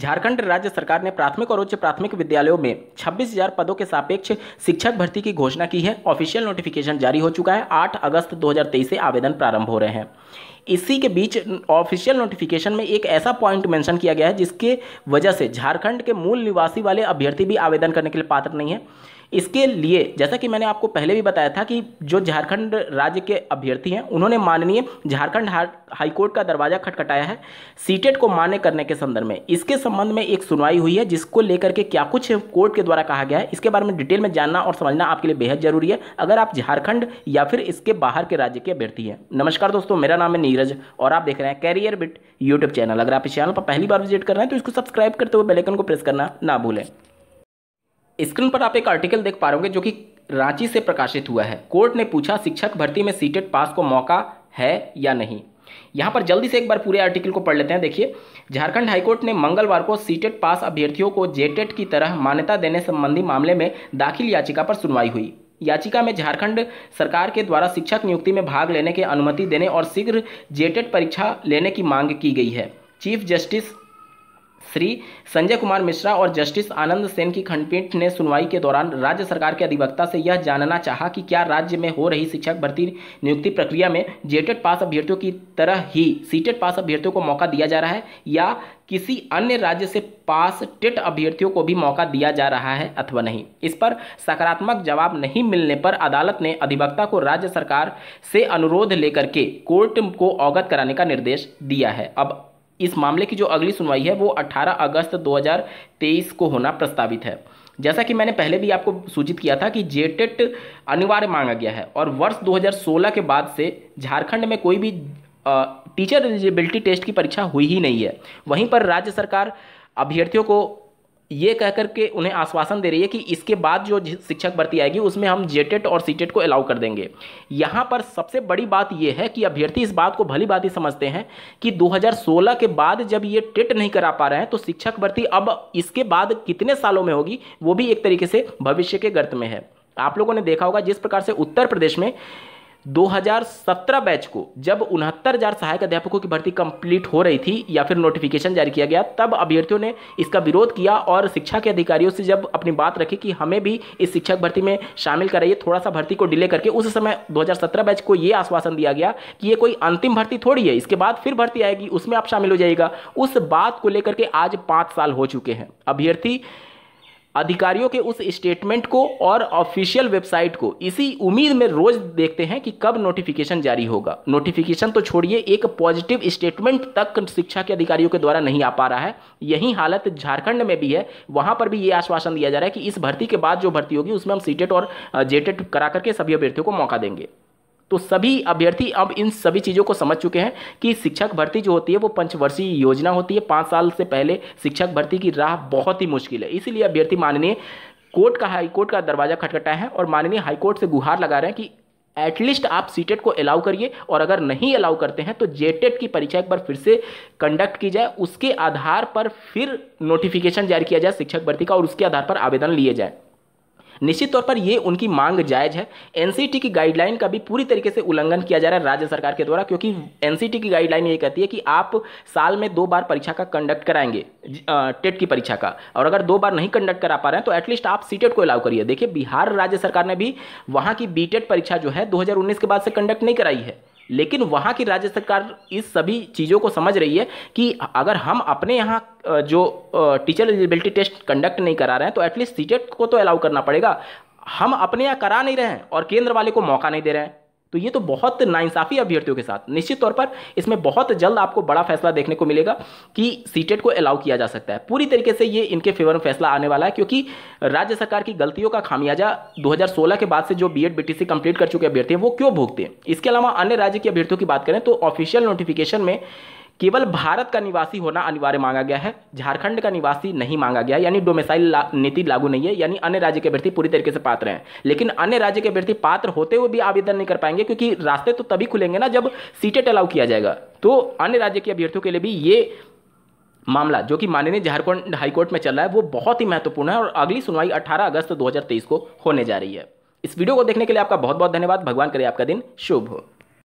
झारखंड राज्य सरकार ने प्राथमिक और उच्च प्राथमिक विद्यालयों में 26,000 पदों के सापेक्ष शिक्षक भर्ती की घोषणा की है ऑफिशियल नोटिफिकेशन जारी हो चुका है 8 अगस्त 2023 से आवेदन प्रारंभ हो रहे हैं इसी के बीच ऑफिशियल नोटिफिकेशन में एक ऐसा पॉइंट मेंशन किया गया है जिसके वजह से झारखंड के मूल निवासी वाले अभ्यर्थी भी आवेदन करने के लिए पात्र नहीं है इसके लिए जैसा कि मैंने आपको पहले भी बताया था कि जो झारखंड राज्य के अभ्यर्थी हैं उन्होंने माननीय झारखंड हाईकोर्ट का दरवाजा खटखटाया है सीटेट को मान्य करने के संदर्भ में इसके संबंध में एक सुनवाई हुई है जिसको लेकर के क्या कुछ कोर्ट के द्वारा कहा गया है इसके बारे में डिटेल में जानना और समझना आपके लिए बेहद जरूरी है अगर आप झारखंड या फिर इसके बाहर के राज्य के अभ्यर्थी हैं नमस्कार दोस्तों मेरा नाम है धीरज और आप देख रहे हैं कैरियर बिट यूट्यूब चैनल अगर आप इस चैनल पर पहली बार विजिट कर रहे हैं तो इसको सब्सक्राइब करते हुए बेलेकन को प्रेस करना ना भूलें स्क्रीन पर आप एक आर्टिकल देख पा रहे जो कि रांची से प्रकाशित हुआ है कोर्ट ने पूछा शिक्षक भर्ती में सीटेट पास को मौका है या नहीं यहाँ पर जल्दी से एक बार पूरे आर्टिकल को पढ़ लेते हैं देखिए झारखंड हाईकोर्ट ने मंगलवार को सीटेट पास अभ्यर्थियों को जेटेट की तरह मान्यता देने संबंधी मामले में दाखिल याचिका पर सुनवाई हुई याचिका में झारखंड सरकार के द्वारा शिक्षक नियुक्ति में भाग लेने की अनुमति देने और शीघ्र जेटेड परीक्षा लेने की मांग की गई है चीफ जस्टिस श्री संजय कुमार मिश्रा और जस्टिस आनंद सेन की खंडपीठ ने सुनवाई के दौरान राज्य सरकार के अधिवक्ता से यह जानना चाहा कि क्या राज्य में हो रही शिक्षक भर्ती नियुक्ति प्रक्रिया में जेटेड पास अभ्यर्थियों की तरह ही सीटेड पास अभ्यर्थियों को मौका दिया जा रहा है या किसी अन्य राज्य से पास टेट अभ्यर्थियों को भी मौका दिया जा रहा है अथवा नहीं इस पर सकारात्मक जवाब नहीं मिलने पर अदालत ने अधिवक्ता को राज्य सरकार से अनुरोध लेकर के कोर्ट को अवगत कराने का निर्देश दिया है अब इस मामले की जो अगली सुनवाई है वो 18 अगस्त 2023 को होना प्रस्तावित है जैसा कि मैंने पहले भी आपको सूचित किया था कि जेटेट अनिवार्य मांगा गया है और वर्ष 2016 के बाद से झारखंड में कोई भी टीचर एलिजिबिलिटी टेस्ट की परीक्षा हुई ही नहीं है वहीं पर राज्य सरकार अभ्यर्थियों को ये कहकर के उन्हें आश्वासन दे रही है कि इसके बाद जो शिक्षक भर्ती आएगी उसमें हम जेटेट और सीटेट को अलाउ कर देंगे यहाँ पर सबसे बड़ी बात यह है कि अभ्यर्थी इस बात को भली बात ही समझते हैं कि 2016 के बाद जब ये टेट नहीं करा पा रहे हैं तो शिक्षक भर्ती अब इसके बाद कितने सालों में होगी वो भी एक तरीके से भविष्य के गर्त में है आप लोगों ने देखा होगा जिस प्रकार से उत्तर प्रदेश में 2017 बैच को जब उनहत्तर सहायक अध्यापकों की भर्ती कंप्लीट हो रही थी या फिर नोटिफिकेशन जारी किया गया तब अभ्यर्थियों ने इसका विरोध किया और शिक्षा के अधिकारियों से जब अपनी बात रखी कि हमें भी इस शिक्षक भर्ती में शामिल कराइए थोड़ा सा भर्ती को डिले करके उस समय 2017 बैच को यह आश्वासन दिया गया कि ये कोई अंतिम भर्ती थोड़ी है इसके बाद फिर भर्ती आएगी उसमें आप शामिल हो जाएगा उस बात को लेकर के आज पाँच साल हो चुके हैं अभ्यर्थी अधिकारियों के उस स्टेटमेंट को और ऑफिशियल वेबसाइट को इसी उम्मीद में रोज देखते हैं कि कब नोटिफिकेशन जारी होगा नोटिफिकेशन तो छोड़िए एक पॉजिटिव स्टेटमेंट तक शिक्षा के अधिकारियों के द्वारा नहीं आ पा रहा है यही हालत झारखंड में भी है वहां पर भी ये आश्वासन दिया जा रहा है कि इस भर्ती के बाद जो भर्ती होगी उसमें हम सीटेट e और जेटेट e करा करके सभी अभ्यर्थियों को मौका देंगे तो सभी अभ्यर्थी अब इन सभी चीज़ों को समझ चुके हैं कि शिक्षक भर्ती जो होती है वो पंचवर्षीय योजना होती है पाँच साल से पहले शिक्षक भर्ती की राह बहुत ही मुश्किल है इसीलिए अभ्यर्थी माननीय कोर्ट का हाई कोर्ट का दरवाज़ा खटखटाया है और माननीय हाईकोर्ट से गुहार लगा रहे हैं कि एटलीस्ट आप सीटेट e को अलाउ करिए और अगर नहीं अलाउ करते हैं तो जेटेट e की परीक्षा एक बार फिर से कंडक्ट की जाए उसके आधार पर फिर नोटिफिकेशन जारी किया जाए शिक्षक भर्ती का और उसके आधार पर आवेदन लिए जाए निश्चित तौर पर ये उनकी मांग जायज है एनसीटी की गाइडलाइन का भी पूरी तरीके से उल्लंघन किया जा रहा है राज्य सरकार के द्वारा क्योंकि एनसीटी की गाइडलाइन ये कहती है कि आप साल में दो बार परीक्षा का कंडक्ट कराएंगे टेट की परीक्षा का और अगर दो बार नहीं कंडक्ट करा पा रहे हैं तो एटलीस्ट आप सी e को अलाउ करिए देखिए बिहार राज्य सरकार ने भी वहाँ की बी परीक्षा जो है दो के बाद से कंडक्ट नहीं कराई है लेकिन वहाँ की राज्य सरकार इस सभी चीज़ों को समझ रही है कि अगर हम अपने यहाँ जो टीचर एलिजिबिलिटी टेस्ट कंडक्ट नहीं करा रहे हैं तो एटलीस्ट सीटेट e को तो अलाउ करना पड़ेगा हम अपने यहाँ करा नहीं रहे हैं और केंद्र वाले को मौका नहीं दे रहे हैं तो ये तो बहुत नाइंसाफ़ी अभ्यर्थियों के साथ निश्चित तौर पर इसमें बहुत जल्द आपको बड़ा फैसला देखने को मिलेगा कि सीटेट को अलाउ किया जा सकता है पूरी तरीके से ये इनके फेवर में फैसला आने वाला है क्योंकि राज्य सरकार की गलतियों का खामियाजा 2016 के बाद से जो बी एड बीटीसी कंप्लीट कर चुके अभ्यर्थी हैं वो क्यों भोगते हैं इसके अलावा अन्य राज्य के अभ्यर्थियों की बात करें तो ऑफिशियल नोटिफिकेशन में केवल भारत का निवासी होना अनिवार्य मांगा गया है झारखंड का निवासी नहीं मांगा गया यानी डोमिसाइल ला, नीति लागू नहीं है यानी अन्य राज्य के व्यक्ति पूरी तरीके से पात्र हैं लेकिन अन्य राज्य के व्यक्ति पात्र होते हुए भी आवेदन नहीं कर पाएंगे क्योंकि रास्ते तो तभी खुलेंगे ना जब सीटें अलाउ किया जाएगा तो अन्य राज्य के अभ्यर्थियों के लिए भी ये मामला जो कि माननीय झारखंड हाईकोर्ट में चल रहा है वो बहुत ही महत्वपूर्ण है और अगली सुनवाई 18 अगस्त 2023 को होने जा रही है इस वीडियो को देखने के लिए आपका बहुत बहुत धन्यवाद भगवान करे आपका दिन शुभ हो